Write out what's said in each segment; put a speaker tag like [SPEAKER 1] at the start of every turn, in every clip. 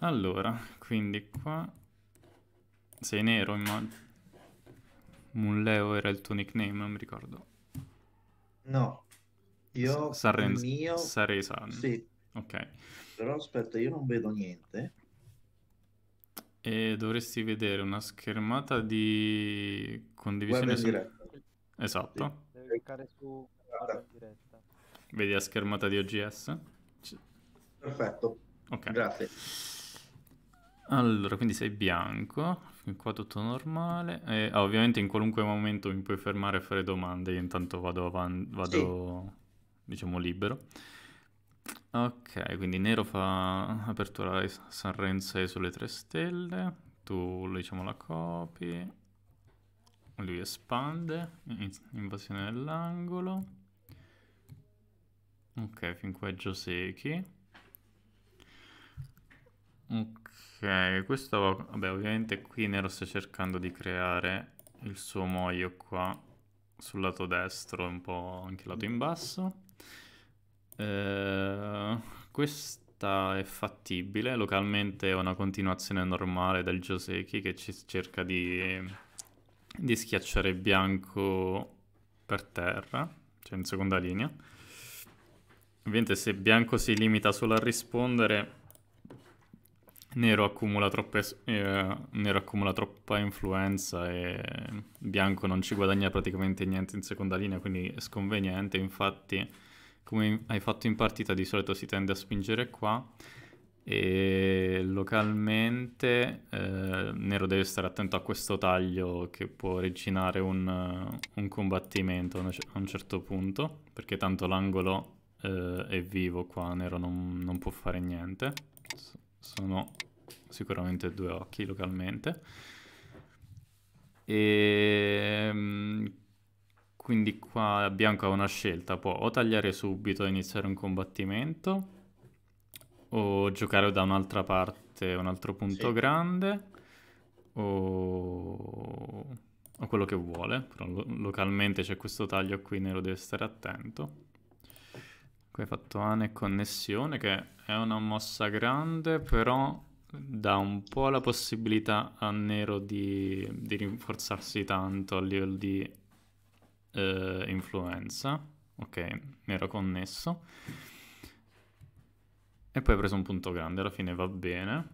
[SPEAKER 1] Allora, quindi qua... Sei nero, immagino. Mulleo era il tuo nickname, non mi ricordo. No, io... Sarren... Mio... Sarei San. Sì. Ok. Però aspetta, io non vedo niente. E dovresti vedere una schermata di condivisione su... Esatto. Sì. Devi cliccare su Guarda. Vedi la schermata di OGS? Perfetto. Ok. Grazie. Allora, quindi sei bianco, qua tutto normale. E, ah, ovviamente in qualunque momento mi puoi fermare e fare domande, io intanto vado avanti, vado, sì. diciamo, libero. Ok, quindi Nero fa apertura Sanrensei sulle tre stelle, tu diciamo la copi, lui espande, invasione dell'angolo. Ok, fin qua è Gioseki. Ok, questo va... Vabbè, ovviamente qui Nero sta cercando di creare il suo muoio qua sul lato destro, un po' anche lato in basso. Eh, questa è fattibile, localmente è una continuazione normale del Joseki che ci cerca di, di schiacciare bianco per terra, cioè in seconda linea. Ovviamente se bianco si limita solo a rispondere Nero accumula, troppe, eh, nero accumula, troppa influenza e Bianco non ci guadagna praticamente niente in seconda linea, quindi è sconveniente. Infatti, come hai fatto in partita, di solito si tende a spingere qua e localmente eh, Nero deve stare attento a questo taglio che può originare un, un combattimento a un certo punto, perché tanto l'angolo eh, è vivo qua, Nero non, non può fare niente sono sicuramente due occhi localmente. E mm, quindi qua Bianco ha una scelta, può o tagliare subito e iniziare un combattimento, o giocare da un'altra parte, un altro punto sì. grande, o... o... quello che vuole. Però localmente c'è questo taglio qui, nero lo deve stare attento. Qui hai fatto Ane Connessione, che è una mossa grande, però dà un po' la possibilità a Nero di, di rinforzarsi tanto a livello di eh, influenza. Ok, Nero connesso. E poi hai preso un punto grande, alla fine va bene.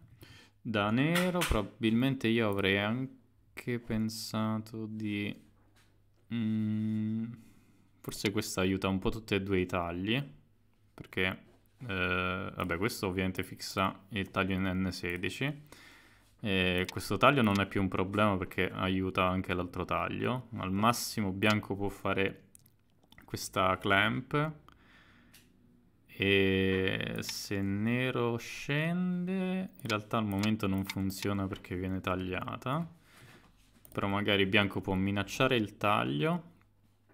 [SPEAKER 1] Da Nero probabilmente io avrei anche pensato di... Mm, forse questa aiuta un po' tutti e due i tagli perché eh, vabbè, questo ovviamente fissa il taglio in N16 e questo taglio non è più un problema perché aiuta anche l'altro taglio al massimo bianco può fare questa clamp e se nero scende in realtà al momento non funziona perché viene tagliata però magari bianco può minacciare il taglio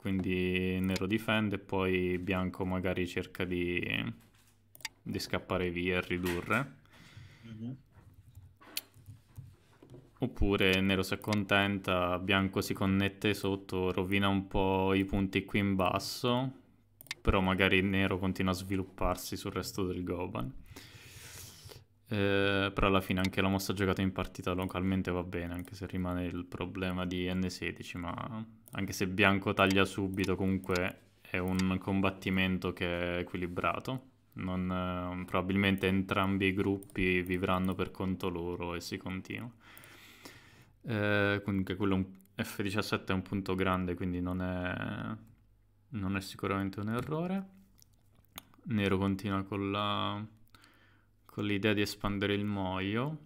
[SPEAKER 1] quindi nero difende e poi bianco magari cerca di, di scappare via e ridurre. Mm-hmm. Oppure nero si accontenta, bianco si connette sotto, rovina un po' i punti qui in basso, però magari nero continua a svilupparsi sul resto del Goban. Eh, però alla fine anche la mossa giocata in partita localmente va bene, anche se rimane il problema di N16, ma anche se bianco taglia subito, comunque è un combattimento che è equilibrato. Non, eh, probabilmente entrambi i gruppi vivranno per conto loro e si continua. Eh, comunque quello F17 è un punto grande, quindi non è, non è sicuramente un errore. Nero continua con, la, con l'idea di espandere il moio.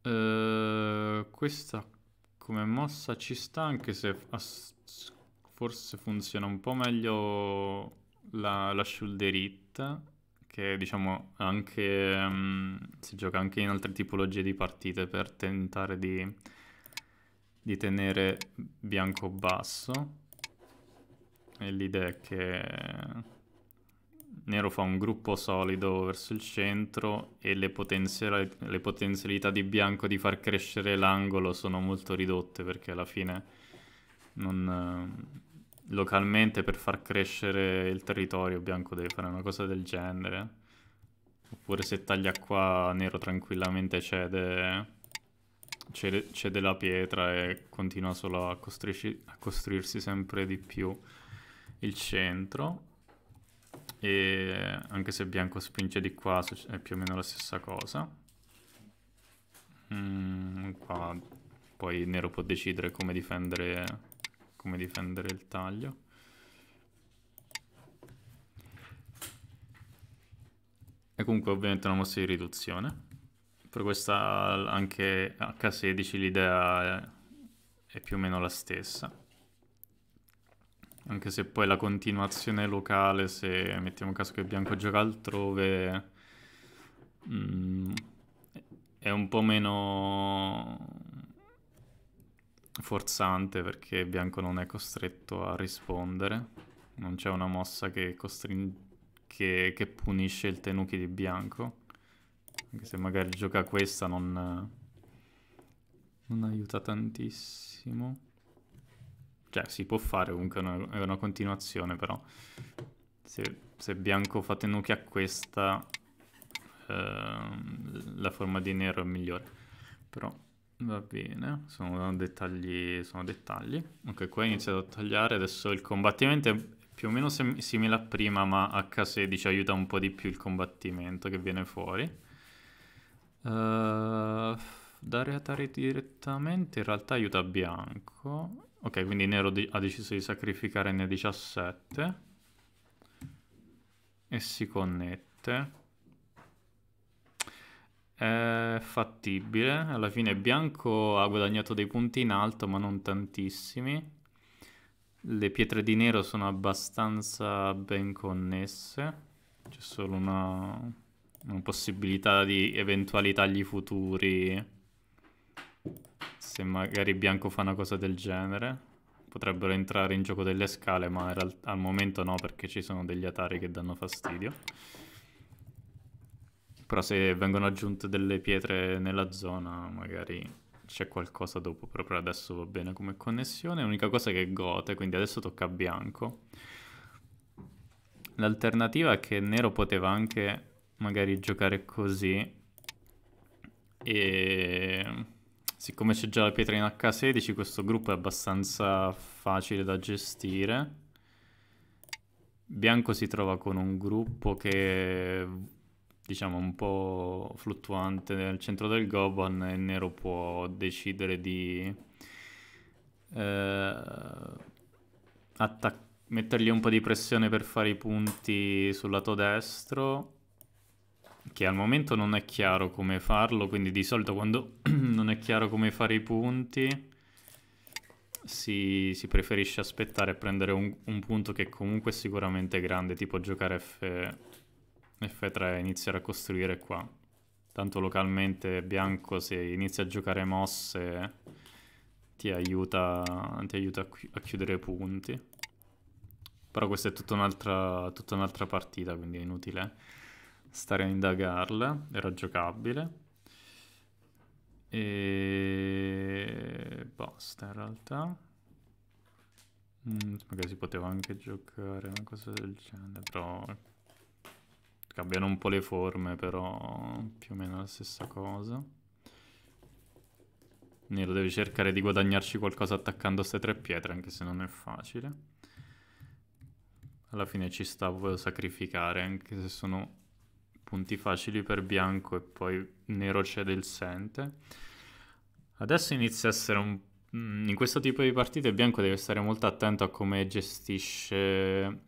[SPEAKER 1] Eh, questa come mossa ci sta, anche se forse funziona un po' meglio la, la hit che diciamo anche, um, si gioca anche in altre tipologie di partite per tentare di, di tenere bianco basso. E l'idea è che Nero fa un gruppo solido verso il centro e le, potenzial- le potenzialità di bianco di far crescere l'angolo sono molto ridotte perché alla fine non, eh, localmente per far crescere il territorio bianco deve fare una cosa del genere. Oppure se taglia qua nero tranquillamente cede cede la pietra e continua solo a, costri- a, costruirsi sempre di più il centro e anche se bianco spinge di qua è più o meno la stessa cosa mm, qua poi nero può decidere come difendere, come difendere il taglio e comunque ovviamente una mossa di riduzione per questa anche H16 l'idea è più o meno la stessa anche se poi la continuazione locale, se mettiamo caso che Bianco gioca altrove, mh, mm, è un po' meno forzante perché Bianco non è costretto a rispondere, non c'è una mossa che, costrin- che, che punisce il Tenuki di Bianco, anche se magari gioca questa non, non aiuta tantissimo. Cioè, si può fare comunque, una, una continuazione, però. Se, se bianco fa tenuti a questa, eh, la forma di nero è migliore. Però, va bene, sono dettagli, sono dettagli. Ok, qua ho iniziato a tagliare, adesso il combattimento è più o meno sem- simile a prima, ma H16 aiuta un po' di più il combattimento che viene fuori. Uh, dare a tari direttamente in realtà aiuta bianco Ok, quindi Nero de- ha deciso di sacrificare N17 e si connette. È fattibile, alla fine bianco ha guadagnato dei punti in alto ma non tantissimi. Le pietre di nero sono abbastanza ben connesse, c'è solo una, una possibilità di eventuali tagli futuri se magari bianco fa una cosa del genere potrebbero entrare in gioco delle scale ma al momento no perché ci sono degli atari che danno fastidio però se vengono aggiunte delle pietre nella zona magari c'è qualcosa dopo, però adesso va bene come connessione. L'unica cosa è che è gote, quindi adesso tocca a bianco. L'alternativa è che nero poteva anche magari giocare così e Siccome c'è già la pietra in H16, questo gruppo è abbastanza facile da gestire. Bianco si trova con un gruppo che diciamo un po' fluttuante nel centro del Goban e Nero può decidere di eh, mettergli un po' di pressione per fare i punti sul lato destro che al momento non è chiaro come farlo, quindi di solito quando non è chiaro come fare i punti si, si preferisce aspettare e prendere un, un, punto che comunque è sicuramente grande, tipo giocare F, F3 e iniziare a costruire qua. Tanto localmente bianco se inizia a giocare mosse ti aiuta, ti aiuta a, chi a chiudere punti. Però questa è tutta un'altra, tutta un'altra partita, quindi è inutile stare a indagarla, era giocabile. E basta in realtà. Mm, magari si poteva anche giocare una cosa del genere, però cambiano un po' le forme, però più o meno la stessa cosa. Nero deve cercare di guadagnarci qualcosa attaccando queste tre pietre, anche se non è facile. Alla fine ci sta, volevo sacrificare, anche se sono punti facili per bianco e poi nero cede il sente. Adesso inizia a essere un... Mm, in questo tipo di partite bianco deve stare molto attento a come gestisce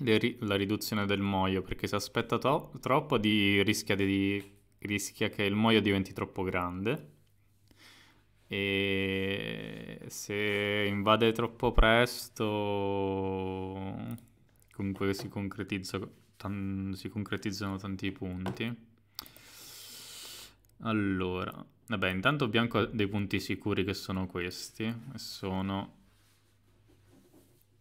[SPEAKER 1] ri... la riduzione del moio, perché se aspetta to... troppo di... Rischia, di... rischia che il moio diventi troppo grande e se invade troppo presto comunque si concretizza tan- si concretizzano tanti punti. Allora, vabbè, intanto bianco ha dei punti sicuri che sono questi, sono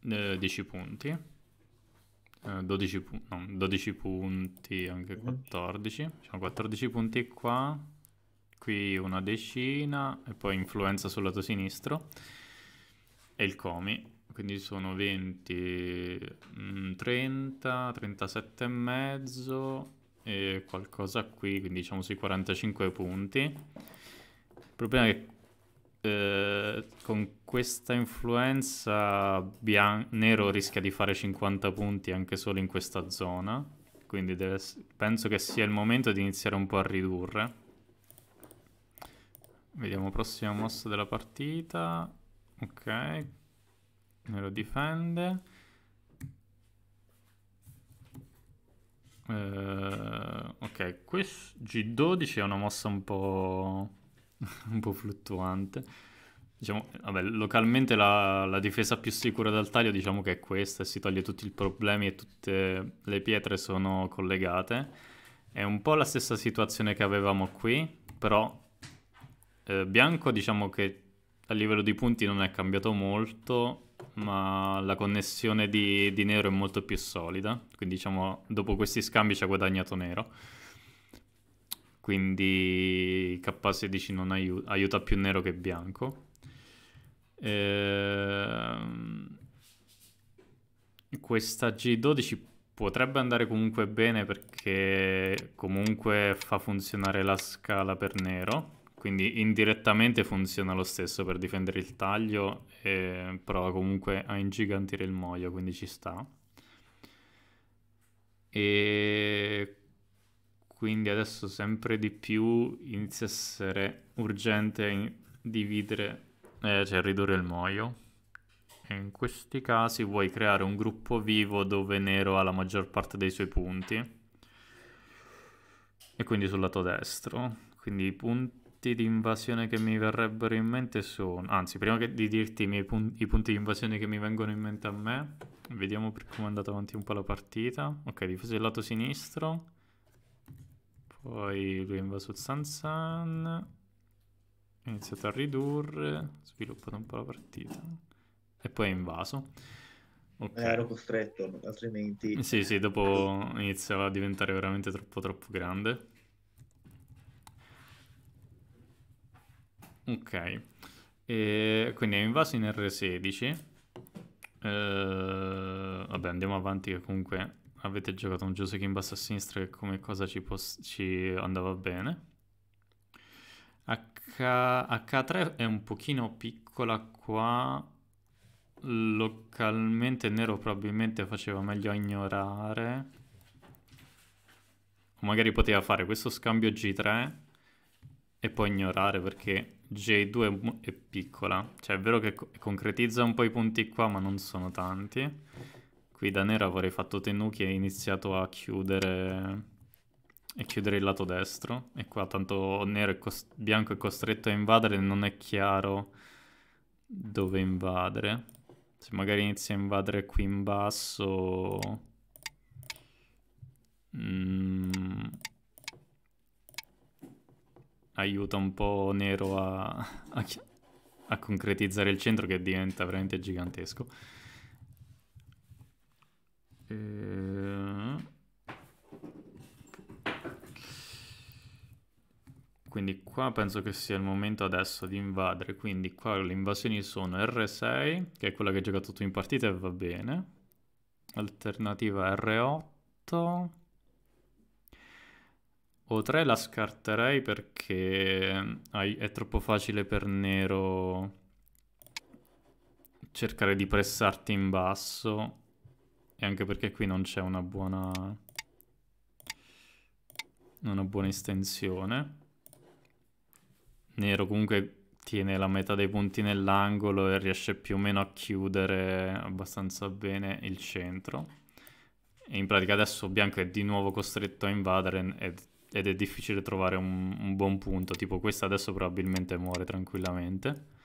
[SPEAKER 1] eh, 10 punti, eh, 12, pu no, 12 punti, anche 14, diciamo 14 punti qua, qui una decina, e poi influenza sul lato sinistro, e il comi quindi sono 20, 30, 37 e mezzo e qualcosa qui, quindi diciamo sui 45 punti. Il problema è che eh, con questa influenza nero rischia di fare 50 punti anche solo in questa zona, quindi penso che sia il momento di iniziare un po' a ridurre. Vediamo prossima mossa della partita. Ok, me lo difende. Eh, ok, questo G12 è una mossa un po', un po fluttuante. Diciamo, vabbè, localmente la, la, difesa più sicura dal taglio diciamo che è questa, si toglie tutti i problemi e tutte le pietre sono collegate. È un po' la stessa situazione che avevamo qui, però eh, bianco diciamo che a livello di punti non è cambiato molto, ma la connessione di, di nero è molto più solida, quindi diciamo dopo questi scambi ci ha guadagnato nero. Quindi K16 non aiuta, aiuta più nero che bianco. Ehm, questa G12 potrebbe andare comunque bene perché comunque fa funzionare la scala per nero quindi indirettamente funziona lo stesso per difendere il taglio e prova comunque a ingigantire il moio, quindi ci sta. E quindi adesso sempre di più inizia a essere urgente dividere, eh, cioè ridurre il moio. E in questi casi vuoi creare un gruppo vivo dove nero ha la maggior parte dei suoi punti. E quindi sul lato destro. Quindi i punti punti di invasione che mi verrebbero in mente sono, anzi prima di dirti i, miei pun- i punti di invasione che mi vengono in mente a me, vediamo per come è andata avanti un po' la partita. Ok, difesa del lato sinistro, poi lui ha invaso Zanzan, ha iniziato a ridurre, sviluppato un po' la partita e poi ha invaso. Okay. Eh, ero costretto, altrimenti... Sì, sì, dopo iniziava a diventare veramente troppo troppo grande. Ok, e quindi è invaso in R16. Eh, vabbè, andiamo avanti che comunque avete giocato un Joseki in basso a sinistra che come cosa ci, ci andava bene. H- 3 è un pochino piccola qua, localmente Nero probabilmente faceva meglio a ignorare. O magari poteva fare questo scambio G3 e poi ignorare perché J2 è piccola, cioè è vero che concretizza un po' i punti qua, ma non sono tanti. Qui da nera avrei fatto Tenuki e iniziato a chiudere, e chiudere il lato destro. E qua tanto nero e bianco è costretto a invadere, non è chiaro dove invadere. Se magari inizia a invadere qui in basso... Mm, aiuta un po' Nero a, a, a concretizzare il centro che diventa veramente gigantesco. E... Eh. Quindi qua penso che sia il momento adesso di invadere, quindi qua le invasioni sono R6, che è quella che hai giocato tu in partita e va bene, alternativa R8, o 3 la scarterei perché è troppo facile per nero cercare di pressarti in basso e anche perché qui non c'è una buona una buona estensione nero comunque tiene la metà dei punti nell'angolo e riesce più o meno a chiudere abbastanza bene il centro e in pratica adesso bianco è di nuovo costretto a invadere ed ed è difficile trovare un, un buon punto, tipo questa adesso probabilmente muore tranquillamente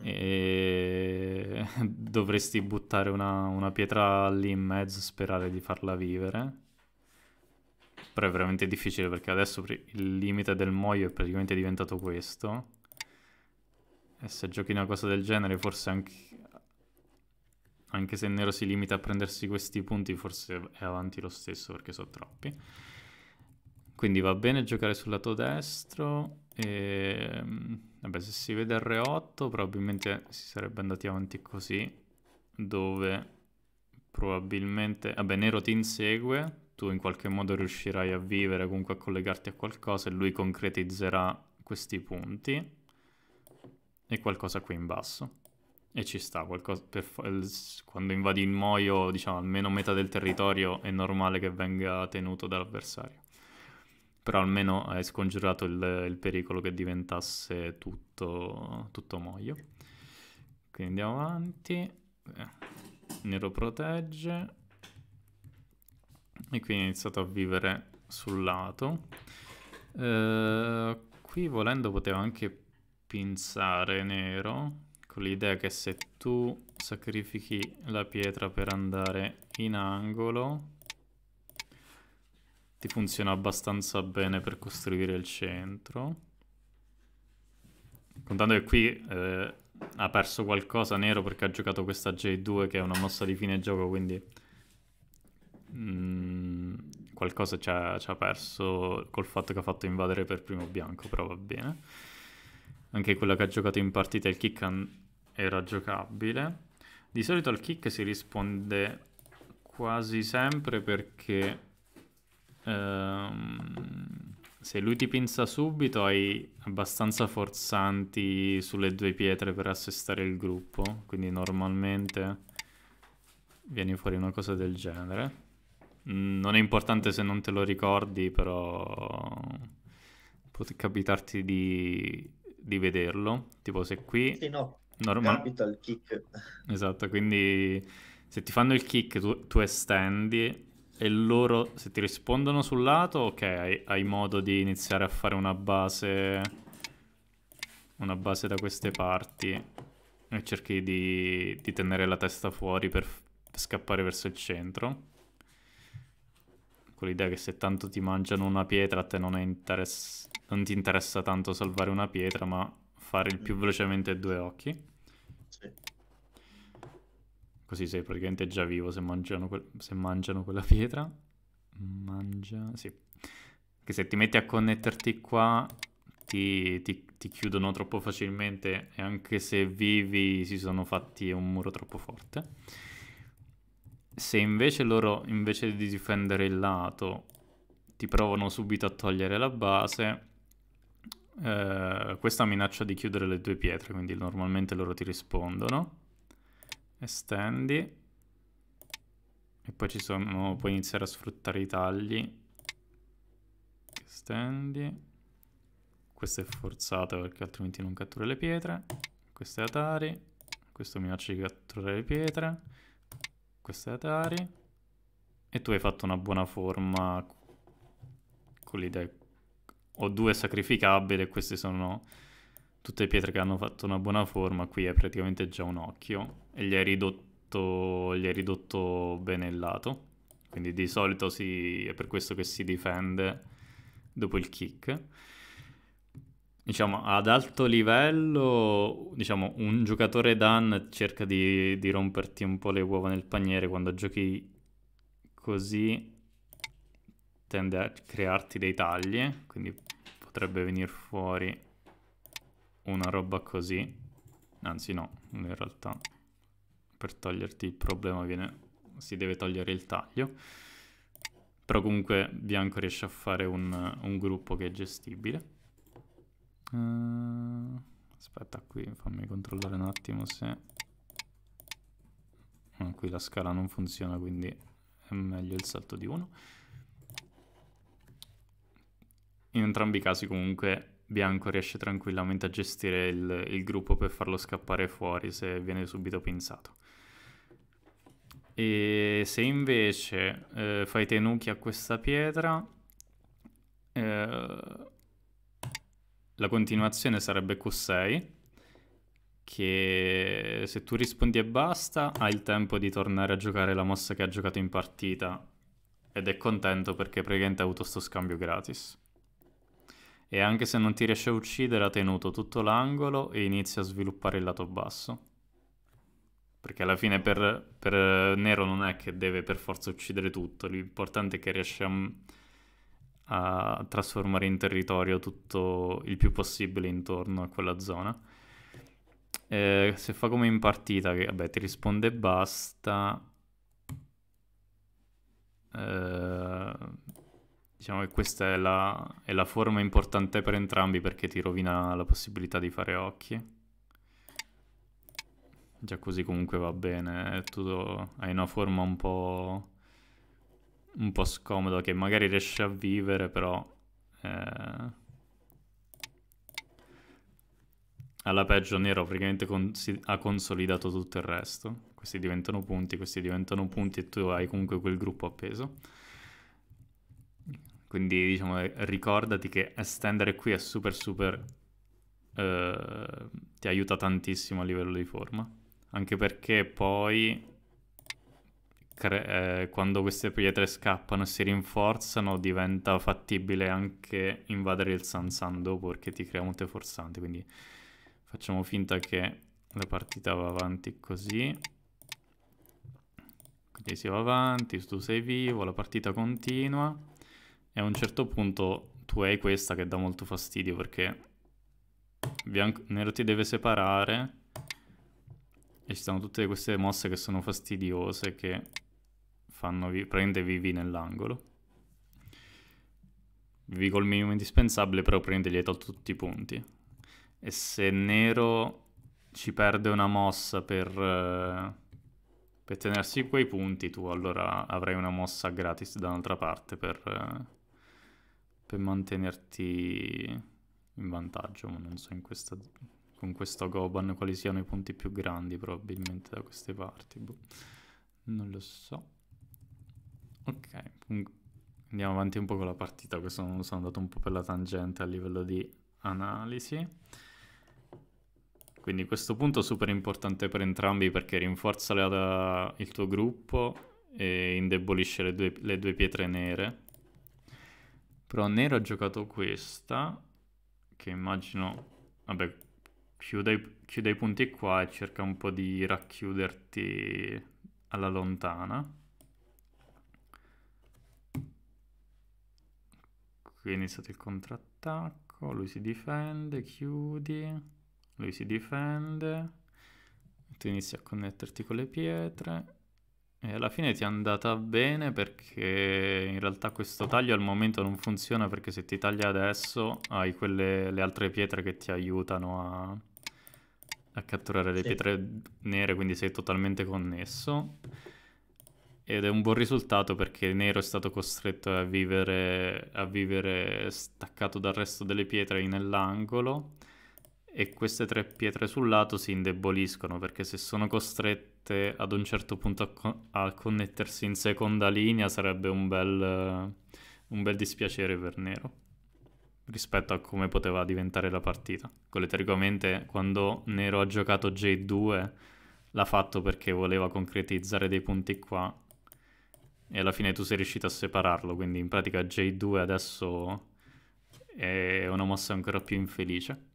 [SPEAKER 1] e dovresti buttare una, una, pietra lì in mezzo, sperare di farla vivere. Però è veramente difficile perché adesso il limite del muoio è praticamente diventato questo. E se giochi una cosa del genere, forse anche, anche se il nero si limita a prendersi questi punti, forse è avanti lo stesso perché sono troppi. Quindi va bene giocare sul lato destro. E, ehm, vabbè, se si vede R8 probabilmente si sarebbe andati avanti così. Dove probabilmente... Vabbè, Nero ti insegue. Tu in qualche modo riuscirai a vivere, comunque a collegarti a qualcosa e lui concretizzerà questi punti. E qualcosa qui in basso. E ci sta, qualcosa per, quando invadi il muoio, diciamo, almeno metà del territorio è normale che venga tenuto dall'avversario però almeno hai scongiurato il, il pericolo che diventasse tutto, tutto moio. Quindi andiamo avanti, eh, nero protegge e quindi ho iniziato a vivere sul lato. Eh, qui volendo poteva anche pinzare nero con l'idea che se tu sacrifichi la pietra per andare in angolo ti funziona abbastanza bene per costruire il centro. Contando che qui eh, ha perso qualcosa nero perché ha giocato questa J2 che è una mossa di fine gioco, quindi mm, qualcosa ci ha, ci ha perso col fatto che ha fatto invadere per primo bianco, però va bene. Anche quella che ha giocato in partita il kick era giocabile. Di solito al kick si risponde quasi sempre perché Ehm, se lui ti pinza subito hai abbastanza forzanti sulle due pietre per assestare il gruppo, quindi normalmente vieni fuori una cosa del genere. Non è importante se non te lo ricordi, però può capitarti di, di vederlo. Tipo se qui... Sì, no. Normal... Capita il kick. Esatto, quindi se ti fanno il kick tu, tu estendi e loro se ti rispondono sul lato, ok, hai, hai, modo di iniziare a fare una base una base da queste parti e cerchi di, di tenere la testa fuori per, per scappare verso il centro con l'idea che se tanto ti mangiano una pietra a te non, non ti interessa tanto salvare una pietra ma fare il più velocemente due occhi Così sei praticamente già vivo se mangiano, que- se mangiano quella pietra. Mangia... sì. Che se ti metti a connetterti qua ti, ti, ti, chiudono troppo facilmente e anche se vivi si sono fatti un muro troppo forte. Se invece loro, invece di difendere il lato, ti provano subito a togliere la base, eh, questa minaccia di chiudere le due pietre, quindi normalmente loro ti rispondono estendi e poi ci sono, puoi iniziare a sfruttare i tagli estendi questo è forzato perché altrimenti non cattura le pietre questo è Atari questo minaccia di catturare le pietre questo è Atari e tu hai fatto una buona forma con l'idea ho due sacrificabili e questi sono tutte le pietre che hanno fatto una buona forma, qui è praticamente già un occhio e gli hai ridotto, gli è ridotto bene il lato, quindi di solito si, è per questo che si difende dopo il kick. Diciamo, ad alto livello, diciamo, un giocatore Dan cerca di, di romperti un po' le uova nel paniere quando giochi così tende a crearti dei tagli, quindi potrebbe venire fuori una roba così, anzi no, in realtà per toglierti il problema viene, si deve togliere il taglio, però comunque Bianco riesce a fare un, un gruppo che è gestibile. Uh, aspetta qui, fammi controllare un attimo se... Uh, qui la scala non funziona, quindi è meglio il salto di 1. In entrambi i casi comunque Bianco riesce tranquillamente a gestire il, il gruppo per farlo scappare fuori se viene subito pinzato. E se invece eh, fai tenuchi a questa pietra, eh, la continuazione sarebbe Q6, che se tu rispondi e basta, ha il tempo di tornare a giocare la mossa che ha giocato in partita ed è contento perché praticamente ha avuto sto scambio gratis e anche se non ti riesce a uccidere ha tenuto tutto l'angolo e inizia a sviluppare il lato basso. Perché alla fine per, per eh, Nero non è che deve per forza uccidere tutto, l'importante è che riesce a, a trasformare in territorio tutto il più possibile intorno a quella zona. Eh, se fa come in partita, che vabbè, ti risponde basta. Eh, Diciamo che questa è la, è la forma importante per entrambi perché ti rovina la possibilità di fare occhi. Già così comunque va bene, tu hai una forma un po', un po scomoda che magari riesci a vivere però eh, alla peggio nero praticamente con ha consolidato tutto il resto. Questi diventano punti, questi diventano punti e tu hai comunque quel gruppo appeso. Quindi diciamo eh, ricordati che estendere qui è super super... Eh, ti aiuta tantissimo a livello di forma. Anche perché poi... Eh, quando queste pietre scappano e si rinforzano diventa fattibile anche invadere il Sansan dopo perché ti crea molte forzanti. quindi facciamo finta che la partita va avanti così quindi si va avanti, tu sei vivo, la partita continua e a un certo punto tu hai questa che dà molto fastidio perché bianco, nero ti deve separare e ci sono tutte queste mosse che sono fastidiose che fanno vi prende vivi nell'angolo. Vivi col minimo indispensabile però prende gli hai tolto tutti i punti. E se nero ci perde una mossa per, eh, per tenersi quei punti tu allora avrai una mossa gratis da un'altra parte per eh, per mantenerti in vantaggio, ma non so questa, con questo Goban quali siano i punti più grandi probabilmente da queste parti. Boh. Non lo so. Ok, andiamo avanti un po' con la partita, questo non sono andato un po' per la tangente a livello di analisi. Quindi questo punto è super importante per entrambi perché rinforza la, il tuo gruppo e indebolisce le due, le due pietre nere però nero ha giocato questa, che immagino... Vabbè, chiude, chiude i punti qua e cerca un po' di racchiuderti alla lontana. Qui è iniziato il contrattacco, lui si difende, chiudi, lui si difende, tu inizi a connetterti con le pietre, e alla fine ti è andata bene perché in realtà questo taglio al momento non funziona perché se ti taglia adesso hai quelle, le altre pietre che ti aiutano a, a catturare le sì. pietre nere, quindi sei totalmente connesso. Ed è un buon risultato perché Nero è stato costretto a vivere, a vivere staccato dal resto delle pietre nell'angolo e queste tre pietre sul lato si indeboliscono perché se sono costrette ad un certo punto a, co a connettersi in seconda linea sarebbe un bel, un bel dispiacere per Nero rispetto a come poteva diventare la partita. Quello quando Nero ha giocato J2 l'ha fatto perché voleva concretizzare dei punti qua e alla fine tu sei riuscito a separarlo, quindi in pratica J2 adesso è una mossa ancora più infelice.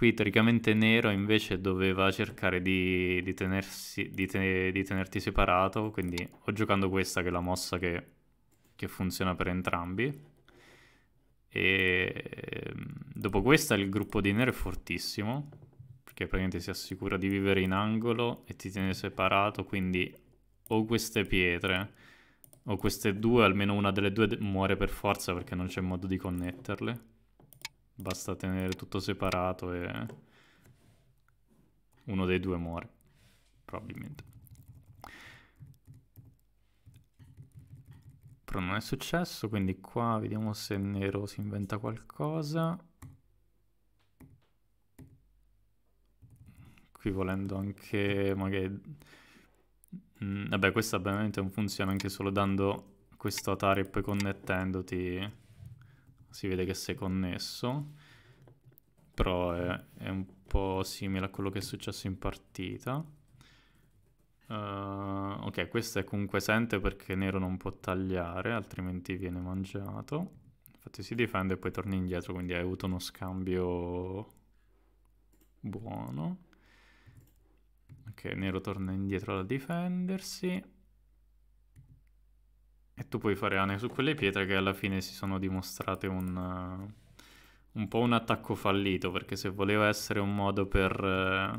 [SPEAKER 1] Qui teoricamente Nero invece doveva cercare di, di, tenersi, di, te, di tenerti separato, quindi ho giocando questa che è la mossa che, che funziona per entrambi. E ehm, dopo questa il gruppo di Nero è fortissimo, perché praticamente si assicura di vivere in angolo e ti tiene separato, quindi o queste pietre o queste due, almeno una delle due muore per forza perché non c'è modo di connetterle. Basta tenere tutto separato e uno dei due muore, probabilmente. Però non è successo, quindi qua vediamo se nero si inventa qualcosa. Qui volendo anche magari... Mm, vabbè, questa ovviamente non funziona anche solo dando questo Atari e poi connettendoti si vede che sei connesso, però è, è un po' simile a quello che è successo in partita. Uh, ok, questo è comunque sente perché nero non può tagliare, altrimenti viene mangiato. Infatti si difende e poi torna indietro, quindi hai avuto uno scambio buono. Ok, nero torna indietro a difendersi. E tu puoi fare Ane su quelle pietre che alla fine si sono dimostrate un, uh, un po' un attacco fallito, perché se voleva essere un modo per, uh,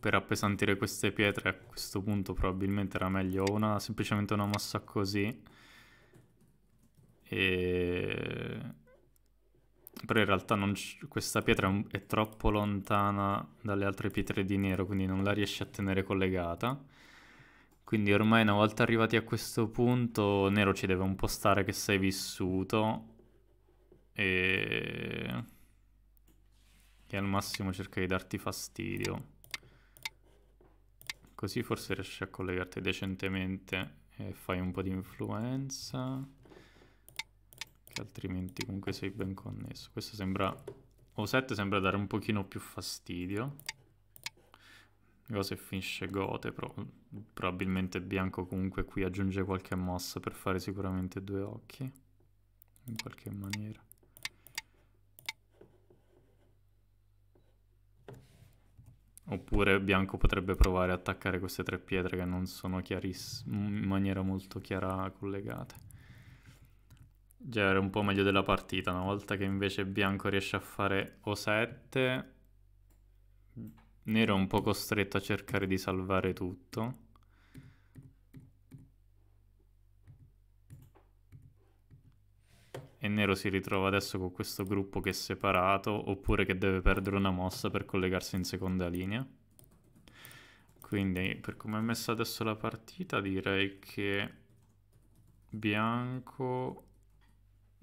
[SPEAKER 1] per appesantire queste pietre, a questo punto probabilmente era meglio una, semplicemente una mossa così. E... Però in realtà questa pietra è, un, è troppo lontana dalle altre pietre di nero, quindi non la riesci a tenere collegata quindi ormai una volta arrivati a questo punto, Nero ci deve un po' stare che sei vissuto e che al massimo cerca di darti fastidio. Così forse riesci a collegarti decentemente e fai un po' di influenza, che altrimenti comunque sei ben connesso. Questo sembra... O7 sembra dare un pochino più fastidio. La se finisce gote, però Probabilmente bianco comunque qui aggiunge qualche mossa per fare sicuramente due occhi. In qualche maniera. Oppure bianco potrebbe provare a attaccare queste tre pietre che non sono in maniera molto chiara collegate. Già era un po' meglio della partita, una volta che invece bianco riesce a fare o 7, nero è un po' costretto a cercare di salvare tutto. e Nero si ritrova adesso con questo gruppo che è separato oppure che deve perdere una mossa per collegarsi in seconda linea. Quindi per come è messa adesso la partita direi che bianco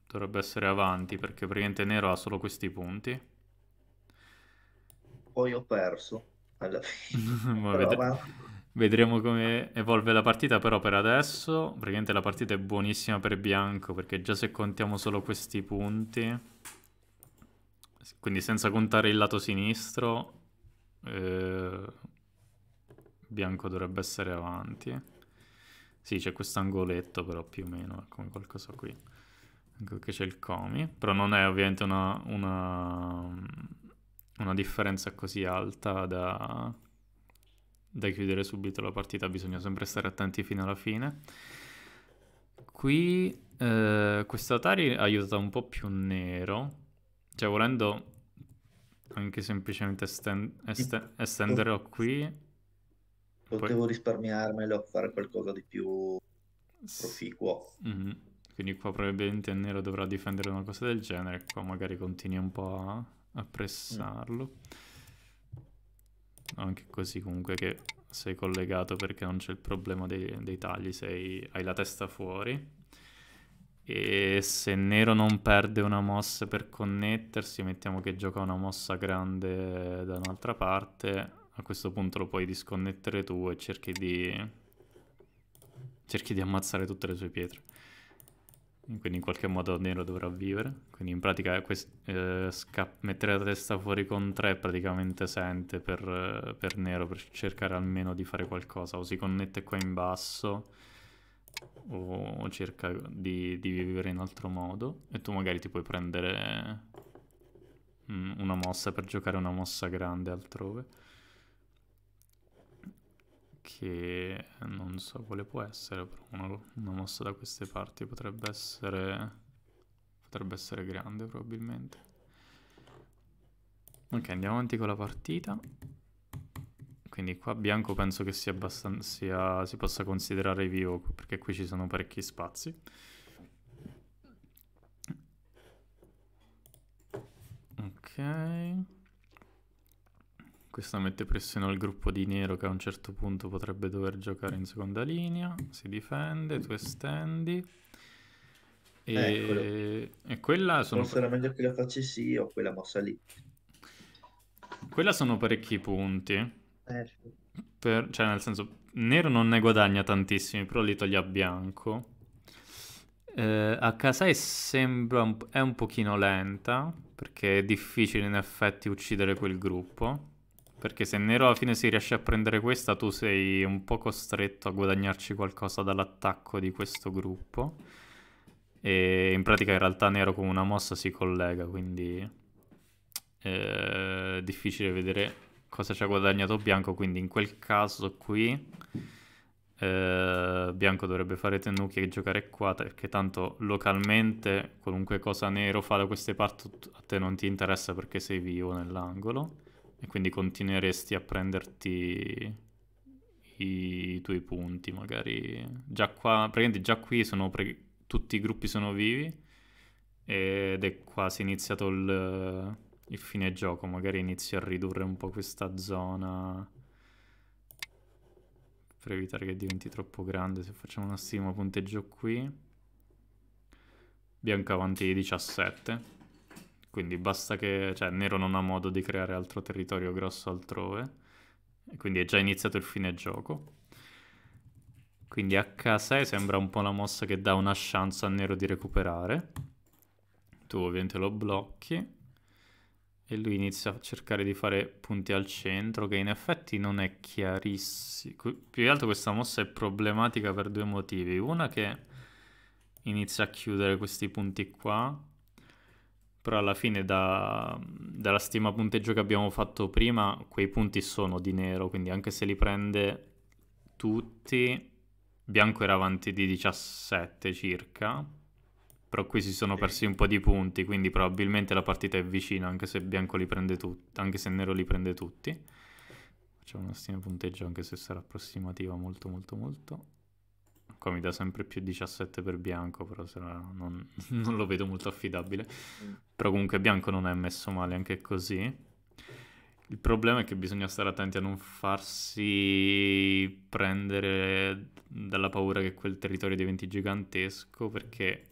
[SPEAKER 1] dovrebbe essere avanti perché praticamente nero ha solo questi punti. Poi ho perso alla fine. Vabbè, Vedremo come evolve la partita, però per adesso praticamente la partita è buonissima per Bianco, perché già se contiamo solo questi punti, quindi senza contare il lato sinistro, eh, Bianco dovrebbe essere avanti. Sì, c'è questo angoletto però più o meno, come qualcosa qui. Ecco che c'è il Comi, però non è ovviamente una, una, una differenza così alta da da chiudere subito la partita, bisogna sempre stare attenti fino alla fine. Qui eh, questa Atari aiuta un po' più nero, cioè volendo anche semplicemente estend est estenderlo qui. Potevo poi... risparmiarmelo, fare qualcosa di più proficuo. Mm -hmm. Quindi qua probabilmente nero dovrà difendere una cosa del genere, qua magari continui un po' a, a pressarlo. Mm anche così comunque che sei collegato perché non c'è il problema dei, dei tagli, sei, hai la testa fuori. E se Nero non perde una mossa per connettersi, mettiamo che gioca una mossa grande da un'altra parte, a questo punto lo puoi disconnettere tu e cerchi di... cerchi di ammazzare tutte le sue pietre quindi in qualche modo Nero dovrà vivere. Quindi in pratica quest- eh, sca- mettere la testa fuori con tre praticamente sente per, per, Nero per cercare almeno di fare qualcosa. O si connette qua in basso o cerca di, di vivere in altro modo. E tu magari ti puoi prendere mm, una mossa per giocare una mossa grande altrove che non so quale può essere, però una, una mossa da queste parti potrebbe essere, potrebbe essere grande probabilmente. Ok, andiamo avanti con la partita. Quindi qua bianco penso che sia abbastanza si possa considerare vivo perché qui ci sono parecchi spazi. Ok. Questa mette pressione al gruppo di nero che a un certo punto potrebbe dover giocare in seconda linea. Si difende, tu estendi. E, e quella sono... Forse era meglio che la facessi io, quella mossa lì. Quella sono parecchi punti. Eh, per... Cioè, nel senso, nero non ne guadagna tantissimi, però li toglie a bianco. Eh, a Casai sembra un... è un pochino lenta, perché è difficile in effetti uccidere quel gruppo. Perché se Nero alla fine si riesce a prendere questa, tu sei un po' costretto a guadagnarci qualcosa dall'attacco di questo gruppo. E in pratica in realtà Nero con una mossa si collega, quindi è eh, difficile vedere cosa ci ha guadagnato Bianco. Quindi in quel caso qui eh, Bianco dovrebbe fare Tenuki e giocare qua, perché tanto localmente qualunque cosa Nero fa da queste parti a te non ti interessa perché sei vivo nell'angolo e quindi continueresti a prenderti i tuoi punti magari già qua praticamente già qui sono pre- tutti i gruppi sono vivi ed è quasi iniziato il, il fine gioco magari inizi a ridurre un po' questa zona per evitare che diventi troppo grande se facciamo un assimo punteggio qui bianco avanti 17 quindi basta che, cioè, Nero non ha modo di creare altro territorio grosso altrove. Quindi è già iniziato il fine gioco. Quindi H6 sembra un po' la mossa che dà una chance a Nero di recuperare. Tu ovviamente lo blocchi. E lui inizia a cercare di fare punti al centro, che in effetti non è chiarissimo. Più che altro questa mossa è problematica per due motivi. Una che inizia a chiudere questi punti qua, però alla fine da, dalla stima punteggio che abbiamo fatto prima, quei punti sono di nero, quindi anche se li prende tutti, bianco era avanti di 17 circa, però qui si sono persi un po' di punti, quindi probabilmente la partita è vicina, anche se bianco li prende tutti, anche se nero li prende tutti. Facciamo una stima punteggio anche se sarà approssimativa molto molto molto. Qua mi dà sempre più 17 per bianco, però non, non, lo vedo molto affidabile. Mm. Però comunque bianco non è messo male anche così. Il problema è che bisogna stare attenti a non farsi prendere dalla paura che quel territorio diventi gigantesco, perché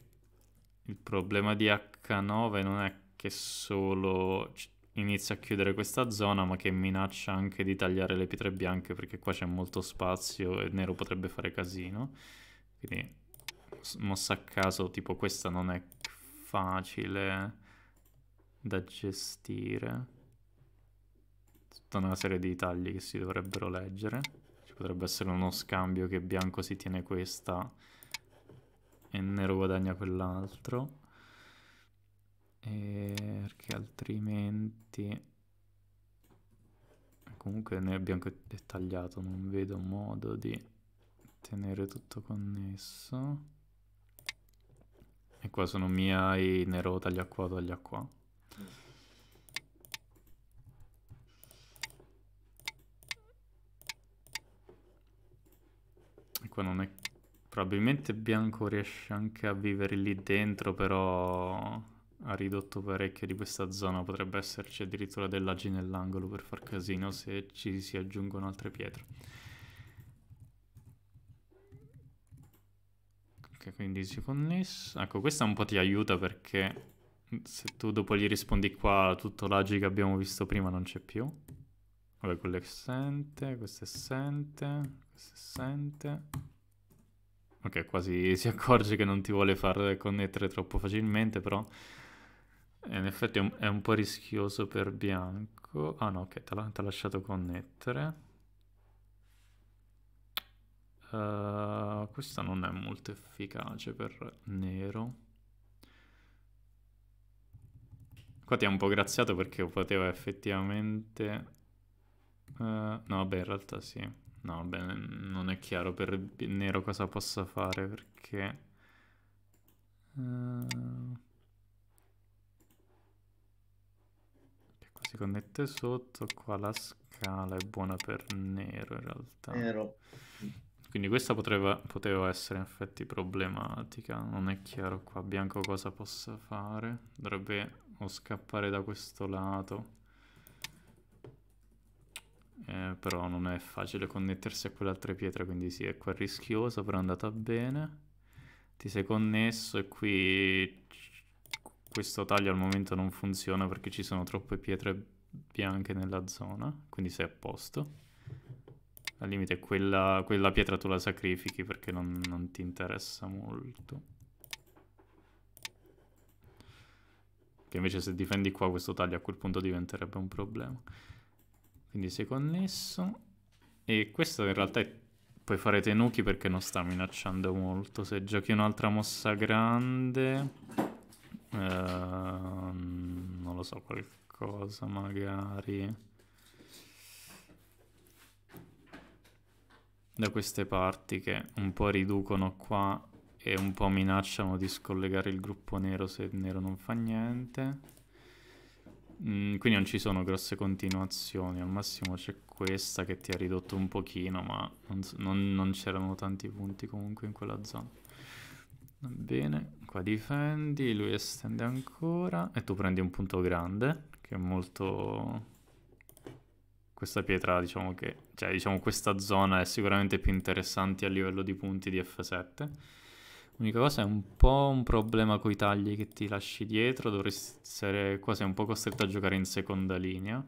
[SPEAKER 1] il problema di H9 non è che solo inizia a chiudere questa zona ma che minaccia anche di tagliare le pietre bianche perché qua c'è molto spazio e nero potrebbe fare casino. Quindi mossa a caso tipo questa non è facile da gestire. Tutta una serie di tagli che si dovrebbero leggere. Ci potrebbe essere uno scambio che bianco si tiene questa e nero guadagna quell'altro eh, perché altrimenti comunque nel bianco è tagliato non vedo modo di tenere tutto connesso e qua sono miei nero taglia qua taglia qua e qua non è probabilmente bianco riesce anche a vivere lì dentro però ha ridotto parecchio di questa zona, potrebbe esserci addirittura della G nell'angolo per far casino se ci si aggiungono altre pietre. Ok, quindi si connesso. Ecco, questa un po' ti aiuta perché se tu dopo gli rispondi qua tutto l'agi che abbiamo visto prima non c'è più. Vabbè, quello è assente, questo è assente, questo è assente. Ok, quasi si accorge che non ti vuole far connettere troppo facilmente, però eh, in effetti è un, po' rischioso per bianco. Ah no, ok, ti ha la, lasciato connettere. Uh, questa non è molto efficace per nero. Qua ti è un po' graziato perché poteva effettivamente... Uh, no, vabbè, in realtà sì. No, vabbè, non è chiaro per nero cosa possa fare perché... Uh... si connette sotto, qua la scala è buona per nero in realtà. Nero. Quindi questa potrebbe, poteva essere in effetti problematica, non è chiaro qua bianco cosa possa fare, dovrebbe o scappare da questo lato, eh, però non è facile connettersi a quelle altre pietre, quindi sì, è qua rischioso, però è andata bene, ti sei connesso e qui questo taglio al momento non funziona perché ci sono troppe pietre bianche nella zona, quindi sei a posto. Al limite quella, quella pietra tu la sacrifichi perché non, non ti interessa molto. Che invece se difendi qua questo taglio a quel punto diventerebbe un problema. Quindi sei connesso. E questo in realtà è Puoi fare tenuki perché non sta minacciando molto. Se giochi un'altra mossa grande... Ehm, non lo so, qualcosa magari... Da queste parti che un po' riducono qua e un po' minacciano di scollegare il gruppo nero se il nero non fa niente. Mm, quindi non ci sono grosse continuazioni, al massimo c'è questa che ti ha ridotto un pochino, ma non, non, non c'erano tanti punti comunque in quella zona. Va Bene, qua difendi, lui estende ancora e tu prendi un punto grande, che è molto... Questa pietra, diciamo che... Cioè, diciamo questa zona è sicuramente più interessante a livello di punti di F7. L'unica cosa è un po' un problema con i tagli che ti lasci dietro, dovresti essere quasi un po' costretto a giocare in seconda linea,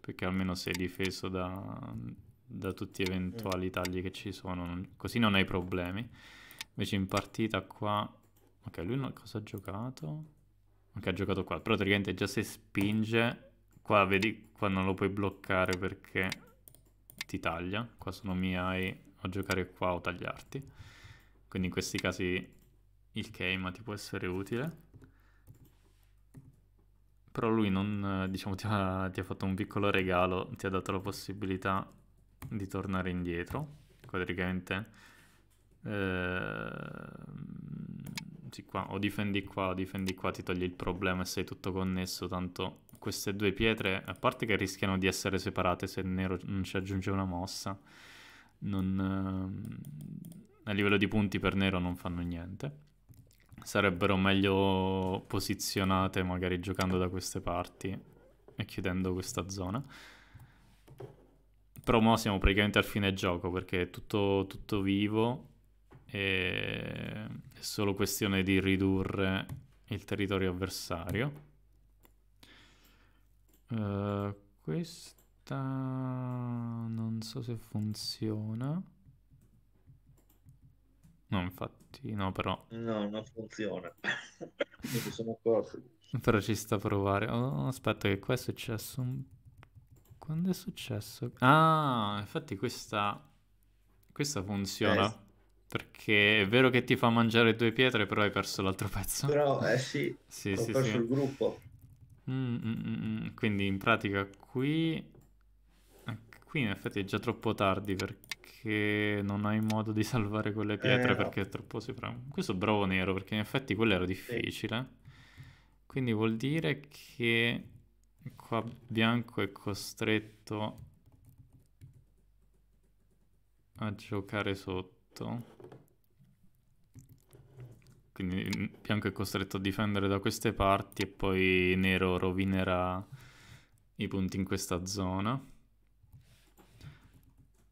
[SPEAKER 1] perché almeno sei difeso da, da tutti gli eventuali tagli che ci sono, così non hai problemi. Invece in partita qua... Ok, lui non... cosa ha giocato? Ok, ha giocato qua. Però praticamente già se spinge... Qua vedi, qua non lo puoi bloccare perché ti taglia. Qua sono miei o giocare qua o tagliarti. Quindi in questi casi il Keima ti può essere utile. Però lui non, diciamo, ti ha, ti ha fatto un piccolo regalo, ti ha dato la possibilità di tornare indietro. Qua praticamente Ehm, sì, qua, o difendi qua o difendi qua, ti togli il problema e sei tutto connesso, tanto queste due pietre, a parte che rischiano di essere separate se il nero non ci aggiunge una mossa, non, ehm, a livello di punti per nero non fanno niente. Sarebbero meglio posizionate magari giocando da queste parti e chiudendo questa zona. Però mo siamo praticamente al fine gioco perché è tutto, tutto vivo e è solo questione di ridurre il territorio avversario. Uh, questa non so se funziona. No, infatti, no, però. No, non funziona. non mi sono accorto. Però ci sta a provare. Oh, aspetta, che qua è successo un... Quando è successo? Ah, infatti questa... Questa funziona. Eh, perché è vero che ti fa mangiare due pietre, però hai perso l'altro pezzo. Però, eh sì, sì ho sì, perso sì. il gruppo. Mm, mm, mm, Quindi in pratica qui... Eh, qui in effetti è già troppo tardi perché non hai modo di salvare quelle eh, pietre eh, perché è troppo sopra. Questo bravo nero perché in effetti quello era difficile. Sì. Quindi vuol dire che qua bianco è costretto a giocare sotto. Quindi bianco è costretto a difendere da queste parti e poi nero rovinerà i punti in questa zona.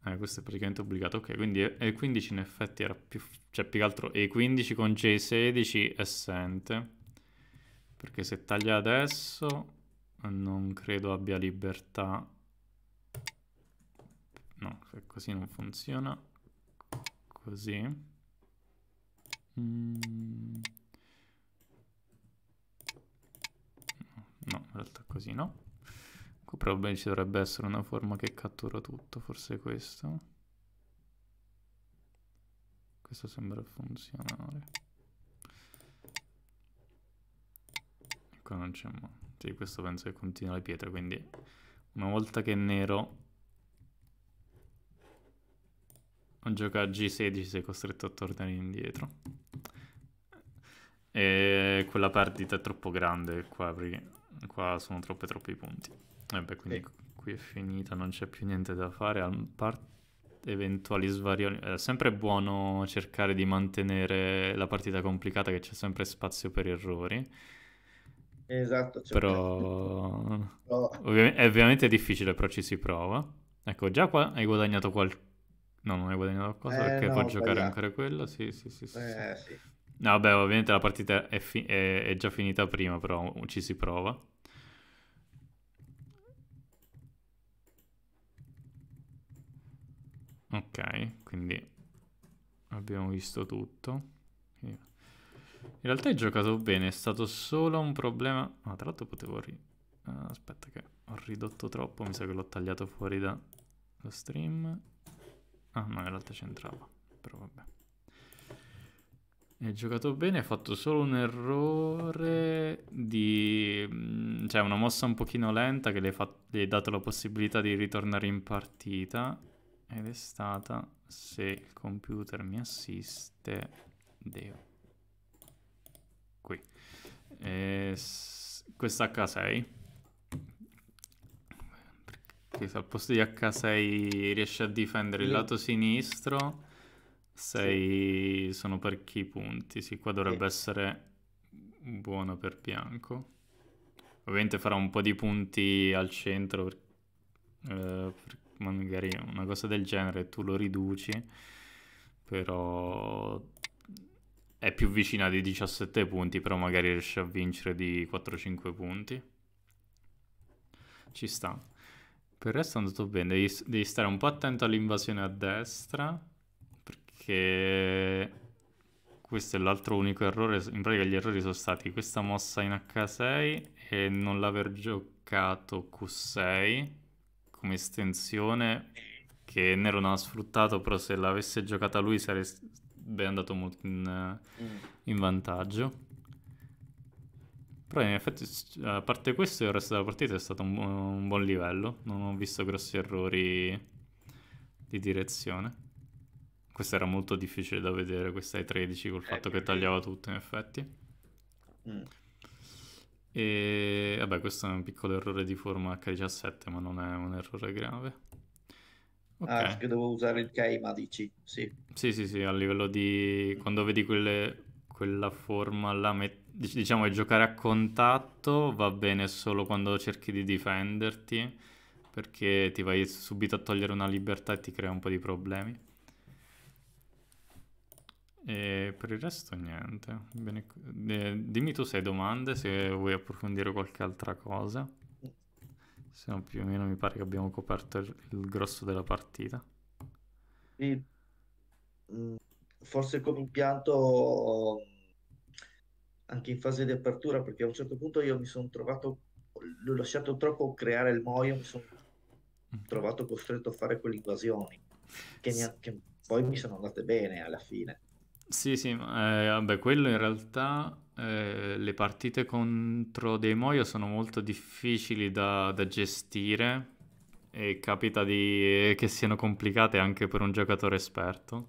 [SPEAKER 1] Eh, questo è praticamente obbligato. Ok, quindi E15 in effetti era più... cioè più che altro E15 con J16 è sente. Perché se taglia adesso non credo abbia libertà. No, così non funziona. Così. Mm. No, in realtà così no. Probabilmente ci dovrebbe essere una forma che cattura tutto, forse questo. Questo sembra funzionare. Qua non c'è... Sì, questo penso che contiene la pietra, quindi una volta che è nero un gioco a G16 sei costretto a tornare indietro. E quella partita è troppo grande qua perché qua sono troppi troppi punti. E eh beh, quindi sì. qui è finita, non c'è più niente da fare. A parte eventuali svarioni. È sempre buono cercare di mantenere la partita complicata, che c'è sempre spazio per errori. Esatto, certo. però no. ovvi- è difficile, però ci si prova. Ecco, già qua hai guadagnato qualcosa No, non hai guadagnato qualcosa eh, perché no, può giocare sbagliato. ancora quello. Sì, sì, sì. sì, eh, sì. No, vabbè, ovviamente la partita è, fi- è, è già finita prima, però ci si prova. Ok, quindi abbiamo visto tutto. In realtà hai giocato bene, è stato solo un problema... Ah, tra l'altro potevo... Ri... Eh, aspetta che ho ridotto troppo, mi sa che l'ho tagliato fuori dallo stream. Ah, ma in realtà c'entrava, però vabbè. Ha giocato bene, ha fatto solo un errore di... Mm, cioè una mossa un pochino lenta che le, ha dato la possibilità di ritornare in partita ed è stata, se il computer mi assiste, Deo. Qui. E... Eh, questa H6 che se al posto di H6 riesci a difendere il lato sinistro, 6 sì. sono parecchi chi punti. Sì, qua dovrebbe sì. essere buono per bianco. Ovviamente farà un po' di punti al centro, per, eh, per magari una cosa del genere tu lo riduci, però è più vicina di 17 punti, però magari riesce a vincere di 4-5 punti. Ci sta. Per il resto è andato bene, devi, devi stare un po' attento all'invasione a destra, perché questo è l'altro unico errore, in pratica gli errori sono stati questa mossa in H6 e non l'aver giocato Q6 come estensione che Nero non ha sfruttato, però se l'avesse giocata lui sarebbe andato molto in, mm. in vantaggio. Però in effetti, a parte questo, il resto della partita è stato un, un buon livello. Non ho visto grossi errori di direzione. Questa era molto difficile da vedere, questa ai 13 col eh, fatto eh, che tagliava tutto in effetti. Mm. E vabbè, questo è un piccolo errore di forma H17, ma non è un errore grave. Okay. Ah, che devo usare il Keima, dici? Sì. sì, sì, sì, a livello di... quando vedi quelle... quella forma la metti diciamo che giocare a contatto va bene solo quando cerchi di difenderti, perché ti vai subito a togliere una libertà e ti crea un po' di problemi. E per il resto niente. Bene, dimmi tu se hai domande, se vuoi approfondire qualche altra cosa. Se no più o meno mi pare che abbiamo coperto il, grosso della partita. Sì. Mm, forse come impianto anche in fase di apertura perché a un certo punto io mi sono trovato l'ho lasciato troppo creare il moio mi sono mm-hmm. trovato costretto a fare quelle invasioni che, mi, che poi mi sono andate bene alla fine sì sì eh, vabbè quello in realtà eh, le partite contro dei moio sono molto difficili da, da gestire e capita di, eh, che siano complicate anche per un giocatore esperto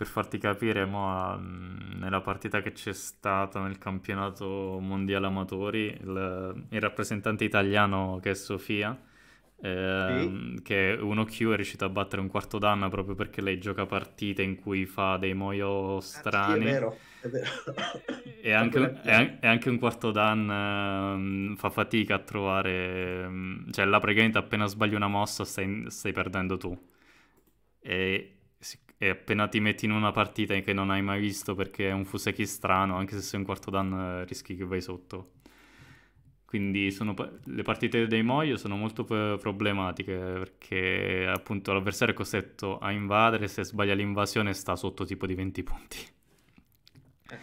[SPEAKER 1] per farti capire, mo, mm, nella partita che c'è stata nel campionato mondiale amatori, il, il rappresentante italiano che è Sofia, eh, sì. che 1Q è riuscito a battere un quarto d'anno proprio perché lei gioca partite in cui fa dei moio strani. Ah, sì, è vero, e, anche, anche, un quarto d'anno ehm, fa fatica a trovare... Ehm, cioè, là praticamente appena sbagli una mossa stai, stai perdendo tu. E e appena ti metti in una partita che non hai mai visto perché è un Fuseki strano, anche se sei un quarto dan eh, rischi che vai sotto. Quindi pa- le partite dei Moyo sono molto problematiche perché appunto l'avversario è costretto a invadere, se sbaglia l'invasione sta sotto tipo di 20 punti. Eh.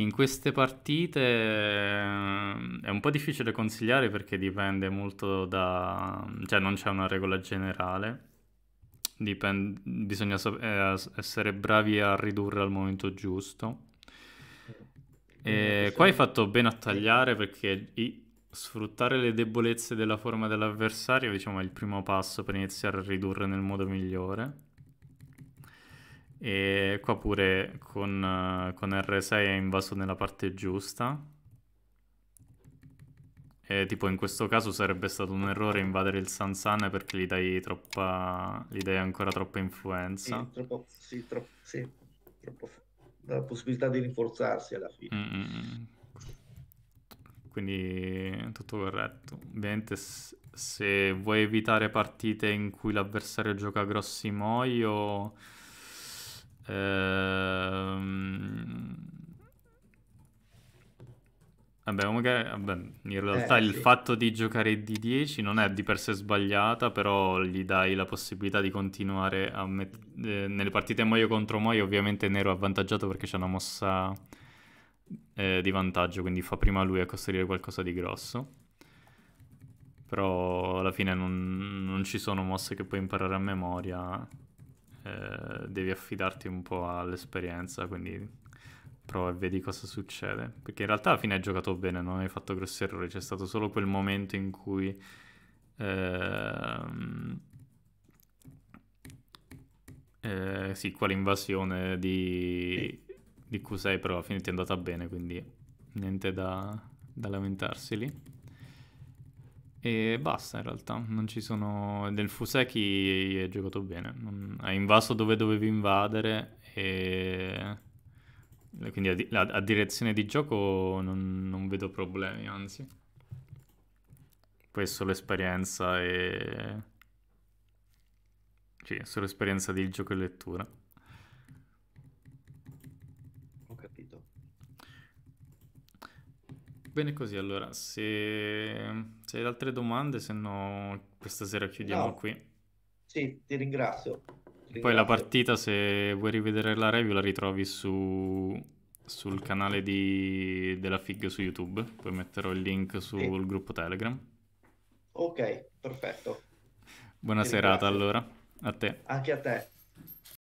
[SPEAKER 1] In queste partite ehm, è un po' difficile consigliare perché dipende molto da... cioè non c'è una regola generale Dipende, bisogna sap- eh, essere bravi a ridurre al momento giusto. E eh, eh, qua hai fatto bene a tagliare perché i- sfruttare le debolezze della forma dell'avversario diciamo, è il primo passo per iniziare a ridurre nel modo migliore. E qua pure con, con R6 è invaso nella parte giusta. E tipo in questo caso sarebbe stato un errore invadere il Sansana perché gli dai troppa... gli dai ancora troppa influenza. Sì, troppo... Sì, troppo... Sì, troppo... La possibilità di rinforzarsi alla fine. Mm -mm. mm. Quindi tutto corretto. Ovviamente se vuoi evitare partite in cui l'avversario gioca grossi moi o... Ehm Vabbè, magari, vabbè, in realtà eh, il sì. fatto di giocare di 10 non è di per sé sbagliata, però gli dai la possibilità di continuare a met- eh, nelle partite Moio contro Moio ovviamente Nero è avvantaggiato perché c'è una mossa eh, di vantaggio, quindi fa prima lui a costruire qualcosa di grosso. Però alla fine non, non ci sono mosse che puoi imparare a memoria, eh, devi affidarti un po' all'esperienza, quindi prova e vedi cosa succede. Perché in realtà alla fine hai giocato bene, non hai fatto grossi errori. C'è stato solo quel momento in cui. Ehm, eh, sì, quale invasione di, di Q6, però alla fine ti è andata bene, quindi niente da, da lamentarsi lì. E basta in realtà, non ci sono... Del Fuseki hai giocato bene, non... hai invaso dove dovevi invadere e quindi a, di- a-, a direzione di gioco non, non vedo problemi, anzi. Poi è solo esperienza e... Sì, è solo esperienza di gioco e lettura. Ho capito. Bene così, allora, se, se hai altre domande, se no questa sera chiudiamo no. qui. Sì, ti ringrazio. Sì, Poi la partita, se vuoi rivedere la review, la ritrovi su, sul canale di, della FIG su YouTube. Poi metterò il link sul sì. gruppo Telegram. Ok, perfetto. Buona Ti serata ringrazio. allora. A te. Anche a te.